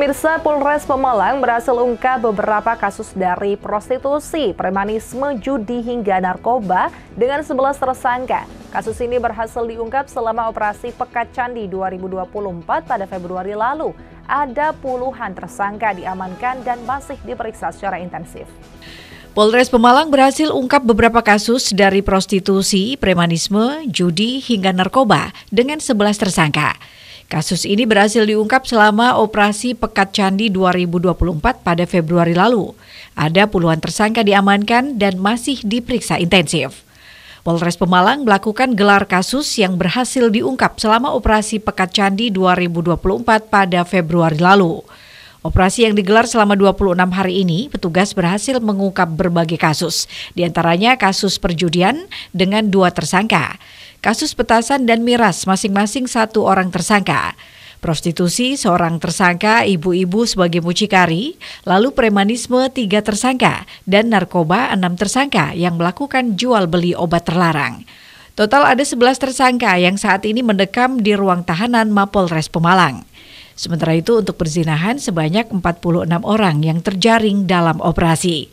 pemirsa Polres Pemalang berhasil ungkap beberapa kasus dari prostitusi, premanisme, judi hingga narkoba dengan 11 tersangka. Kasus ini berhasil diungkap selama operasi Pekat Candi 2024 pada Februari lalu. Ada puluhan tersangka diamankan dan masih diperiksa secara intensif. Polres Pemalang berhasil ungkap beberapa kasus dari prostitusi, premanisme, judi hingga narkoba dengan 11 tersangka. Kasus ini berhasil diungkap selama operasi Pekat Candi 2024 pada Februari lalu. Ada puluhan tersangka diamankan dan masih diperiksa intensif. Polres Pemalang melakukan gelar kasus yang berhasil diungkap selama operasi Pekat Candi 2024 pada Februari lalu. Operasi yang digelar selama 26 hari ini, petugas berhasil mengungkap berbagai kasus, diantaranya kasus perjudian dengan dua tersangka, kasus petasan dan miras masing-masing satu orang tersangka. Prostitusi seorang tersangka, ibu-ibu sebagai mucikari, lalu premanisme tiga tersangka, dan narkoba enam tersangka yang melakukan jual beli obat terlarang. Total ada 11 tersangka yang saat ini mendekam di ruang tahanan Mapolres Pemalang. Sementara itu untuk perzinahan sebanyak 46 orang yang terjaring dalam operasi.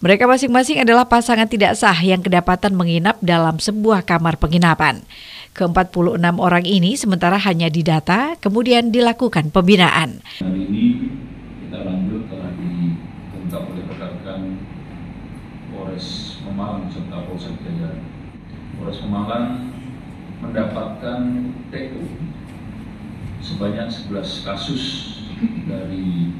Mereka masing-masing adalah pasangan tidak sah yang kedapatan menginap dalam sebuah kamar penginapan. Ke-46 orang ini sementara hanya didata, kemudian dilakukan pembinaan. Hari ini kita lanjut telah diungkap oleh rekan Polres Pemalang serta Polsek Jaya. Polres Pemalang mendapatkan TU sebanyak 11 kasus dari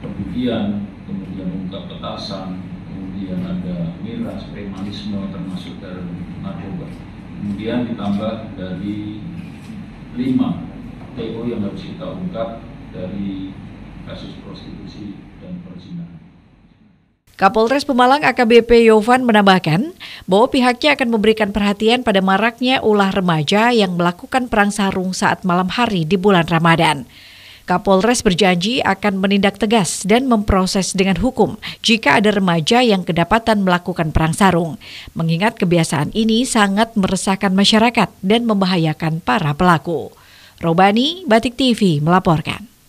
pembuktian kemudian ungkap petasan, kemudian ada miras, premanisme termasuk dari narkoba. Kemudian ditambah dari lima TO yang harus kita ungkap dari kasus prostitusi dan perzinahan. Kapolres Pemalang AKBP Yovan menambahkan bahwa pihaknya akan memberikan perhatian pada maraknya ulah remaja yang melakukan perang sarung saat malam hari di bulan Ramadan. Kapolres berjanji akan menindak tegas dan memproses dengan hukum jika ada remaja yang kedapatan melakukan perang sarung. Mengingat kebiasaan ini sangat meresahkan masyarakat dan membahayakan para pelaku. Robani, Batik TV melaporkan.